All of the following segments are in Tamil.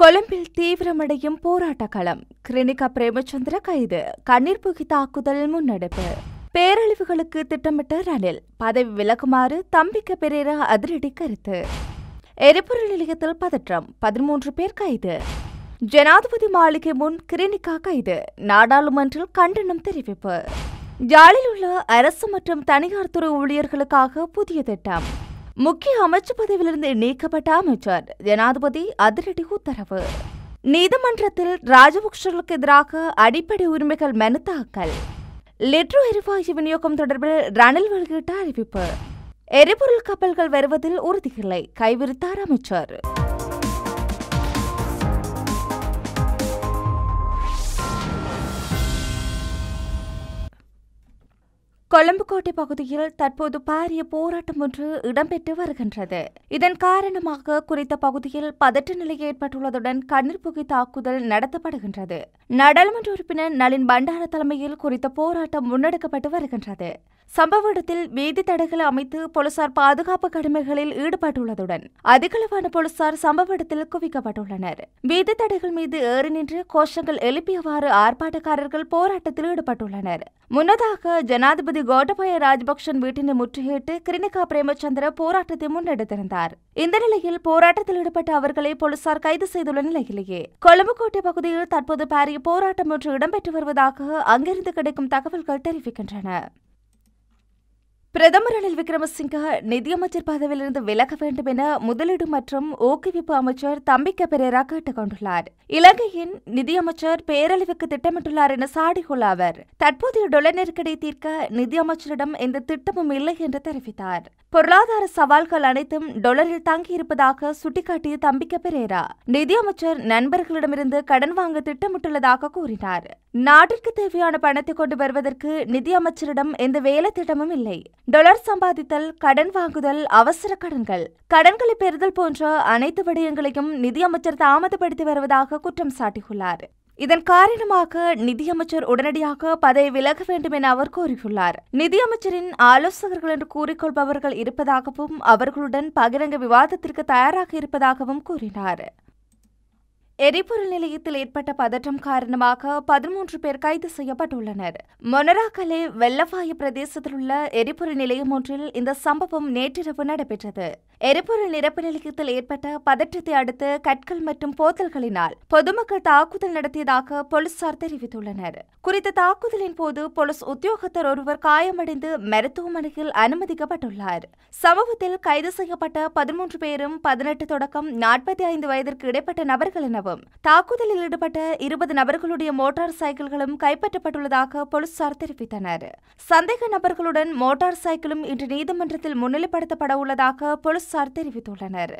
கொழும்பில் தீவிரமடையும் போராட்ட களம் கிரினிகா பிரேமச்சந்திர கைது கண்ணீர் புகி தாக்குதல் முன்னெடுப்பு பேரழிவுகளுக்கு திட்டமிட்ட ரணில் பதவி விலகுமாறு தம்பிக்க பெரேரா அதிரடி கருத்து எரிபொருள் நிலையத்தில் பதற்றம் பதிமூன்று பேர் கைது ஜனாதிபதி மாளிகை முன் கிரினிகா கைது நாடாளுமன்றில் கண்டனம் தெரிவிப்பு யாழில் உள்ள அரசு மற்றும் தனியார் துறை ஊழியர்களுக்காக புதிய திட்டம் முக்கிய அமைச்சு பதவியிலிருந்து நீக்கப்பட்ட அமைச்சர் ஜனாதிபதி அதிரடி உத்தரவு நீதிமன்றத்தில் ராஜபக்சர்களுக்கு எதிராக அடிப்படை உரிமைகள் மனு தாக்கல் லிட்ரோ எரிவாயு விநியோகம் தொடர்பில் ரணில் வெளியிட்ட அறிவிப்பு எரிபொருள் கப்பல்கள் வருவதில் உறுதியில்லை கைவிரித்தார் அமைச்சர் கொழும்புக்கோட்டை பகுதியில் தற்போது பாரிய போராட்டம் ஒன்று இடம்பெற்று வருகின்றது இதன் காரணமாக குறித்த பகுதியில் பதற்ற நிலை ஏற்பட்டுள்ளதுடன் கண்ணீர் புகை தாக்குதல் நடத்தப்படுகின்றது நாடாளுமன்ற உறுப்பினர் நளின் பண்டார தலைமையில் குறித்த போராட்டம் முன்னெடுக்கப்பட்டு வருகின்றது சம்பவ இடத்தில் வீதி தடைகள் அமைத்து போலீசார் பாதுகாப்பு கடமைகளில் ஈடுபட்டுள்ளதுடன் அதிகளவான போலீசார் சம்பவ இடத்தில் குவிக்கப்பட்டுள்ளனர் வீதி தடைகள் மீது ஏறி நின்று கோஷங்கள் எழுப்பியவாறு ஆர்ப்பாட்டக்காரர்கள் போராட்டத்தில் ஈடுபட்டுள்ளனர் முன்னதாக ஜனாதிபதி கோட்டபய ராஜபக்சன் வீட்டினை முற்றுகையிட்டு கிரினிகா பிரேமச்சந்திர போராட்டத்தை முன்னெடுத்திருந்தார் இந்த நிலையில் போராட்டத்தில் ஈடுபட்ட அவர்களை போலீசார் கைது செய்துள்ள நிலையிலேயே கொழும்பு கோட்டை பகுதியில் தற்போது பாரிய போராட்டம் ஒன்று இடம்பெற்று வருவதாக அங்கிருந்து கிடைக்கும் தகவல்கள் தெரிவிக்கின்றன பிரதமர் ரணில் விக்ரமசிங்க நிதியமைச்சர் பதவியிலிருந்து விலக வேண்டும் என முதலீடு மற்றும் ஊக்குவிப்பு அமைச்சர் தம்பிக்க பெரேரா கேட்டுக் கொண்டுள்ளார் இலங்கையின் நிதியமைச்சர் பேரழிவுக்கு திட்டமிட்டுள்ளார் என சாடியுள்ள அவர் தற்போதைய டொலர் நெருக்கடி தீர்க்க நிதியமைச்சரிடம் எந்த திட்டமும் இல்லை என்று தெரிவித்தார் பொருளாதார சவால்கள் அனைத்தும் டொலரில் தங்கியிருப்பதாக சுட்டிக்காட்டிய தம்பிக்க பெரேரா நிதியமைச்சர் நண்பர்களிடமிருந்து கடன் வாங்க திட்டமிட்டுள்ளதாக கூறினார் நாட்டிற்கு தேவையான பணத்தை கொண்டு வருவதற்கு நிதியமைச்சரிடம் எந்த வேலை திட்டமும் இல்லை டொலர் சம்பாதித்தல் கடன் வாங்குதல் அவசர கடன்கள் கடன்களை பெறுதல் போன்ற அனைத்து விடயங்களையும் நிதியமைச்சர் தாமதப்படுத்தி வருவதாக குற்றம் சாட்டியுள்ளார் இதன் காரணமாக நிதியமைச்சர் உடனடியாக பதவி விலக வேண்டும் என அவர் கூறியுள்ளார் நிதியமைச்சரின் ஆலோசகர்கள் என்று கூறிக்கொள்பவர்கள் இருப்பதாகவும் அவர்களுடன் பகிரங்க விவாதத்திற்கு தயாராக இருப்பதாகவும் கூறினார் எரிபொருள் நிலையத்தில் ஏற்பட்ட பதற்றம் காரணமாக பதிமூன்று பேர் கைது செய்யப்பட்டுள்ளனர் மொனராக்கலே வெள்ளவாய பிரதேசத்தில் உள்ள எரிபொருள் நிலையம் ஒன்றில் இந்த சம்பவம் நேற்றிரவு நடைபெற்றது எரிபொருள் நிரப்பு நிலையத்தில் ஏற்பட்ட பதற்றத்தை அடுத்து கற்கள் மற்றும் போதல்களினால் பொதுமக்கள் தாக்குதல் நடத்தியதாக போலீசார் தெரிவித்துள்ளனர் குறித்த தாக்குதலின் போது போலீஸ் உத்தியோகத்தர் ஒருவர் காயமடைந்து மருத்துவமனையில் அனுமதிக்கப்பட்டுள்ளார் சமூகத்தில் கைது செய்யப்பட்ட பதிமூன்று பேரும் பதினெட்டு தொடக்கம் நாற்பத்தி ஐந்து வயதிற்கு இடைப்பட்ட நபர்கள் எனவும் தாக்குதலில் ஈடுபட்ட இருபது நபர்களுடைய மோட்டார் சைக்கிள்களும் கைப்பற்றப்பட்டுள்ளதாக போலீசார் தெரிவித்தனர் சந்தேக நபர்களுடன் மோட்டார் சைக்கிளும் இன்று நீதிமன்றத்தில் முன்னிலைப்படுத்தப்பட உள்ளதாக போலீஸ் போலீசார் தெரிவித்துள்ளனர்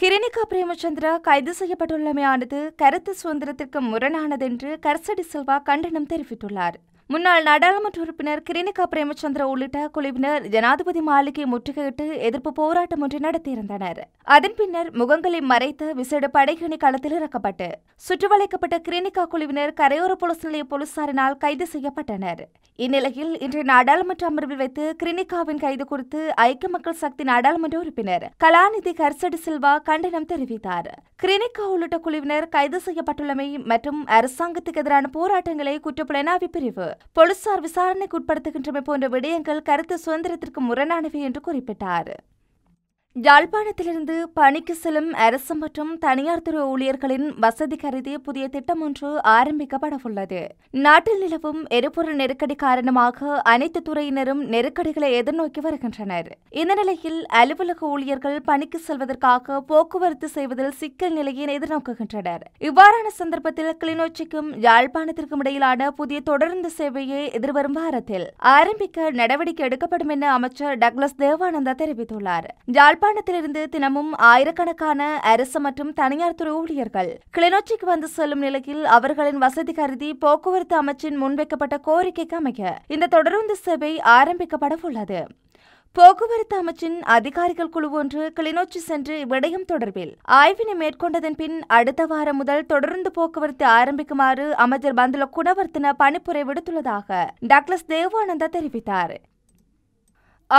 கிரினிகா பிரேமச்சந்திரா கைது செய்யப்பட்டுள்ளமையானது கருத்து சுதந்திரத்திற்கு முரணானதென்று கர்சடி செல்வா கண்டனம் தெரிவித்துள்ளார் முன்னாள் நாடாளுமன்ற உறுப்பினர் கிரினிகா பிரேமச்சந்திர உள்ளிட்ட குழுவினர் ஜனாதிபதி மாளிகை முற்றுகையிட்டு எதிர்ப்பு போராட்டம் ஒன்றை நடத்தியிருந்தனர் அதன் பின்னர் முகங்களை மறைத்த விசேட படைகணி களத்தில் இறக்கப்பட்டு சுற்றுவளைக்கப்பட்ட கிரினிகா குழுவினர் கரையோர போலீஸ் நிலைய போலீசாரினால் கைது செய்யப்பட்டனர் இந்நிலையில் இன்று நாடாளுமன்ற அமர்வில் வைத்து கிரினிகாவின் கைது குறித்து ஐக்கிய மக்கள் சக்தி நாடாளுமன்ற உறுப்பினர் கலாநிதி கர்சடி சில்வா கண்டனம் தெரிவித்தார் கிரினிகா உள்ளிட்ட குழுவினர் கைது செய்யப்பட்டுள்ளமை மற்றும் அரசாங்கத்துக்கு எதிரான போராட்டங்களை குற்றப்புலனாய்வு பிரிவு போலீசார் விசாரணைக்கு உட்படுத்துகின்றமை போன்ற விடயங்கள் கருத்து சுதந்திரத்திற்கு முரணானவை என்று குறிப்பிட்டார் யாழ்ப்பாணத்திலிருந்து பணிக்கு செல்லும் அரசு மற்றும் தனியார் துறை ஊழியர்களின் வசதி கருதி புதிய திட்டம் ஒன்று ஆரம்பிக்கப்படவுள்ளது நாட்டில் நிலவும் எரிபொருள் நெருக்கடி காரணமாக அனைத்து துறையினரும் நெருக்கடிகளை எதிர்நோக்கி வருகின்றனர் இந்த நிலையில் அலுவலக ஊழியர்கள் பணிக்கு செல்வதற்காக போக்குவரத்து செய்வதில் சிக்கல் நிலையை எதிர்நோக்குகின்றனர் இவ்வாறான சந்தர்ப்பத்தில் கிளிநொச்சிக்கும் யாழ்ப்பாணத்திற்கும் இடையிலான புதிய தொடருந்து சேவையை எதிர்வரும் வாரத்தில் ஆரம்பிக்க நடவடிக்கை எடுக்கப்படும் என அமைச்சர் டக்ளஸ் தேவானந்தா தெரிவித்துள்ளார் யாழ்ப்பாணம் யாழ்ப்பாணத்திலிருந்து தினமும் ஆயிரக்கணக்கான அரசு மற்றும் தனியார் துறை ஊழியர்கள் கிளிநொச்சிக்கு வந்து செல்லும் நிலையில் அவர்களின் வசதி கருதி போக்குவரத்து அமைச்சின் முன்வைக்கப்பட்ட கோரிக்கைக்கு அமைய இந்த தொடருந்து சேவை ஆரம்பிக்கப்பட உள்ளது போக்குவரத்து அமைச்சின் அதிகாரிகள் குழு ஒன்று கிளிநொச்சி சென்று விடயம் தொடர்பில் ஆய்வினை மேற்கொண்டதன் பின் அடுத்த வாரம் முதல் தொடர்ந்து போக்குவரத்து ஆரம்பிக்குமாறு அமைச்சர் பந்துல குணவர்த்தன பணிப்புரை விடுத்துள்ளதாக டக்ளஸ் தேவானந்தா தெரிவித்தார்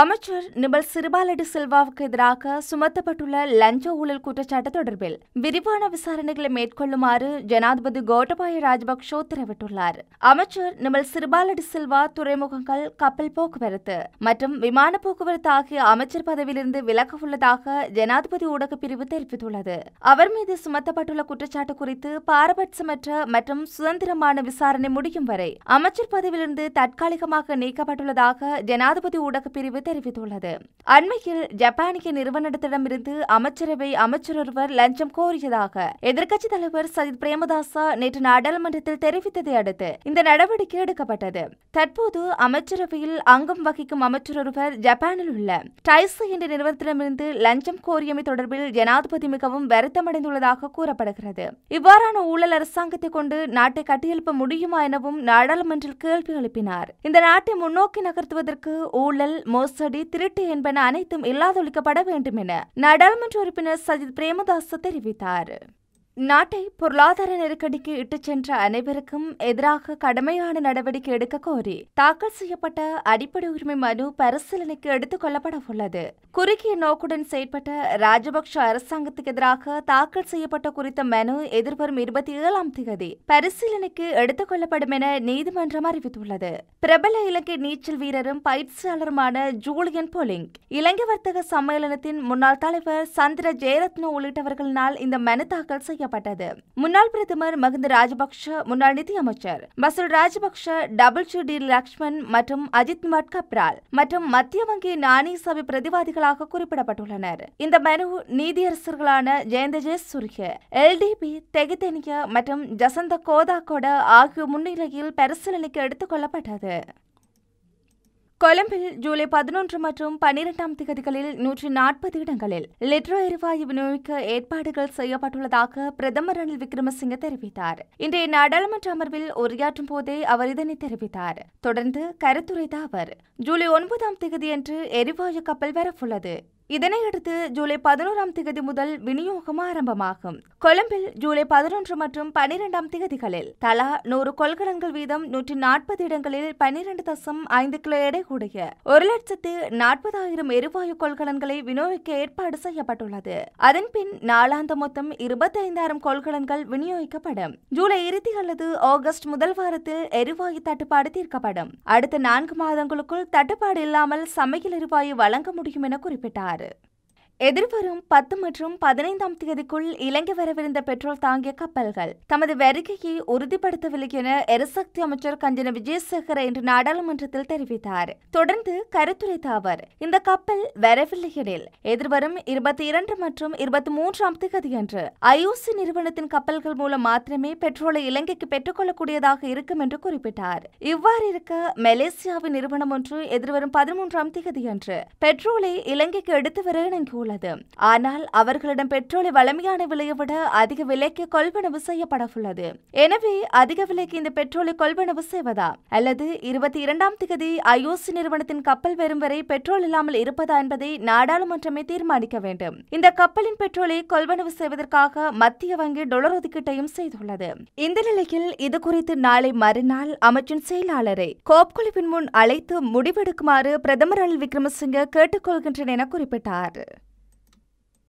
அமைச்சர் நிபல் சிறுபாலடி சில்வாவுக்கு எதிராக சுமத்தப்பட்டுள்ள லஞ்ச ஊழல் குற்றச்சாட்டு தொடர்பில் விரிவான விசாரணைகளை மேற்கொள்ளுமாறு ஜனாதிபதி கோட்டபாய ராஜபக்ஷ உத்தரவிட்டுள்ளார் அமைச்சர் நிபல் சிறுபாலடி சில்வா துறைமுகங்கள் கப்பல் போக்குவரத்து மற்றும் விமான போக்குவரத்து ஆகிய அமைச்சர் பதவியிலிருந்து விலக உள்ளதாக ஜனாதிபதி ஊடக பிரிவு தெரிவித்துள்ளது அவர் மீது சுமத்தப்பட்டுள்ள குற்றச்சாட்டு குறித்து பாரபட்சமற்ற மற்றும் சுதந்திரமான விசாரணை முடியும் வரை அமைச்சர் பதவியிலிருந்து தற்காலிகமாக நீக்கப்பட்டுள்ளதாக ஜனாதிபதி ஊடக பிரிவு அமைச்சரவை தெரிவித்துள்ளது அண்மையில் ஜப்பானிய நிறுவனத்திடமிருந்து அமைச்சரவை அமைச்சரொருவர் லஞ்சம் கோரியதாக எதிர்க்கட்சித் தலைவர் சஜித் பிரேமதாசா நேற்று நாடாளுமன்றத்தில் தெரிவித்ததை அடுத்து இந்த நடவடிக்கை எடுக்கப்பட்டது தற்போது அமைச்சரவையில் அங்கம் வகிக்கும் அமைச்சரொருவர் ஜப்பானில் உள்ள டைஸ் என்ற நிறுவனத்திடமிருந்து லஞ்சம் கோரியமை தொடர்பில் ஜனாதிபதி மிகவும் வருத்தமடைந்துள்ளதாக கூறப்படுகிறது இவ்வாறான ஊழல் அரசாங்கத்தை கொண்டு நாட்டை கட்டியெழுப்ப முடியுமா எனவும் நாடாளுமன்றில் கேள்வி எழுப்பினார் இந்த நாட்டை முன்னோக்கி நகர்த்துவதற்கு ஊழல் மோசடி மோசடி திருட்டு என்பன அனைத்தும் இல்லாதொழிக்கப்பட வேண்டும் என நாடாளுமன்ற உறுப்பினர் சஜித் பிரேமதாஸ் தெரிவித்தார் நாட்டை பொருளாதார நெருக்கடிக்கு இட்டுச் சென்ற அனைவருக்கும் எதிராக கடுமையான நடவடிக்கை எடுக்க கோரி தாக்கல் செய்யப்பட்ட அடிப்படை உரிமை மனு பரிசீலனைக்கு எடுத்துக் கொள்ளப்பட உள்ளது குறுகிய நோக்குடன் செயற்பட்ட ராஜபக்ஷ அரசாங்கத்துக்கு எதிராக தாக்கல் செய்யப்பட்ட குறித்த மனு எதிர்வரும் இருபத்தி ஏழாம் தேதி பரிசீலனைக்கு எடுத்துக் கொள்ளப்படும் என நீதிமன்றம் அறிவித்துள்ளது பிரபல இலங்கை நீச்சல் வீரரும் பயிற்சியாளருமான ஜூலியன் போலிங் இலங்கை வர்த்தக சம்மேளனத்தின் முன்னாள் தலைவர் சந்திர ஜெயரத்ன உள்ளிட்டவர்களினால் இந்த மனு தாக்கல் செய்ய வெளியிடப்பட்டது முன்னாள் பிரதமர் மகிந்த ராஜபக்ஷ முன்னாள் நிதி அமைச்சர் Basil Rajapaksa W D Lakshman மற்றும் அஜித் மட்கப்ரால் மற்றும் மத்திய வங்கி நாணய சபை பிரதிவாதிகளாக குறிப்பிடப்பட்டுள்ளனர் இந்த மனு நீதியரசர்களான ஜெயந்த ஜெயசூரிய எல்டிபி தெகுதெனிய மற்றும் ஜசந்த கோதாகோட ஆகிய முன்னிலையில் பரிசீலனைக்கு எடுத்துக் கொள்ளப்பட்டது கொழும்பில் ஜூலை பதினொன்று மற்றும் பனிரெண்டாம் திகதிகளில் நூற்றி நாற்பது இடங்களில் லிட்ரோ எரிவாயு விநியோகிக்க ஏற்பாடுகள் செய்யப்பட்டுள்ளதாக பிரதமர் ரணில் விக்ரமசிங்க தெரிவித்தார் இன்றைய நாடாளுமன்ற அமர்வில் உரையாற்றும் போதே அவர் இதனை தெரிவித்தார் தொடர்ந்து கருத்துரைத்த அவர் ஜூலை ஒன்பதாம் திகதியன்று எரிவாயு கப்பல் வரவுள்ளது இதனையடுத்து ஜூலை பதினோராம் திகதி முதல் விநியோகம் ஆரம்பமாகும் கொழும்பில் ஜூலை பதினொன்று மற்றும் பனிரெண்டாம் திகதிகளில் தலா நூறு கொள்கலன்கள் வீதம் நூற்றி நாற்பது இடங்களில் பனிரெண்டு தசம் ஐந்து கிலோ எடை கூடிய ஒரு லட்சத்து நாற்பதாயிரம் எரிவாயு கொள்கலன்களை விநியோகிக்க ஏற்பாடு செய்யப்பட்டுள்ளது அதன் பின் நாளாந்த மொத்தம் இருபத்தி ஐந்தாயிரம் கொள்கலன்கள் விநியோகிக்கப்படும் ஜூலை இறுதி அல்லது ஆகஸ்ட் முதல் வாரத்தில் எரிவாயு தட்டுப்பாடு தீர்க்கப்படும் அடுத்த நான்கு மாதங்களுக்குள் தட்டுப்பாடு இல்லாமல் சமையல் எரிவாயு வழங்க முடியும் என குறிப்பிட்டார் at it. எதிர்வரும் பத்து மற்றும் பதினைந்தாம் தேதிக்குள் இலங்கை வரவிருந்த பெட்ரோல் தாங்கிய கப்பல்கள் தமது வருகையை உறுதிப்படுத்தவில்லை என எரிசக்தி அமைச்சர் கஞ்சன விஜயசேகர இன்று நாடாளுமன்றத்தில் தெரிவித்தார் தொடர்ந்து கருத்துரைத்த அவர் இந்த கப்பல் வரவில்லை எனில் எதிர்வரும் இருபத்தி இரண்டு மற்றும் இருபத்தி மூன்றாம் தேதியன்று ஐஓசி நிறுவனத்தின் கப்பல்கள் மூலம் மாத்திரமே பெட்ரோலை இலங்கைக்கு பெற்றுக்கொள்ளக்கூடியதாக இருக்கும் என்று குறிப்பிட்டார் இவ்வாறு இருக்க மலேசியாவின் நிறுவனம் ஒன்று எதிர்வரும் பதிமூன்றாம் தேதியன்று பெட்ரோலை இலங்கைக்கு எடுத்து வர இணங்கியுள்ளது செய்யப்பட்டுள்ளது ஆனால் அவர்களிடம் பெட்ரோலை வளமையான விலையை விட அதிக விலைக்கு கொள்வனவு செய்யப்படவுள்ளது எனவே அதிக விலைக்கு இந்த பெட்ரோலை கொள்வனவு செய்வதா அல்லது இருபத்தி இரண்டாம் திகதி ஐஓசி நிறுவனத்தின் கப்பல் வரும் வரை பெட்ரோல் இல்லாமல் இருப்பதா என்பதை நாடாளுமன்றமே தீர்மானிக்க வேண்டும் இந்த கப்பலின் பெட்ரோலை கொள்வனவு செய்வதற்காக மத்திய வங்கி டொலர் ஒதுக்கீட்டையும் செய்துள்ளது இந்த நிலையில் இதுகுறித்து நாளை மறுநாள் அமைச்சின் செயலாளரை கோப்குழுவின் முன் அழைத்து முடிவெடுக்குமாறு பிரதமர் ரணில் விக்ரமசிங்க கேட்டுக்கொள்கின்றனர் என குறிப்பிட்டார்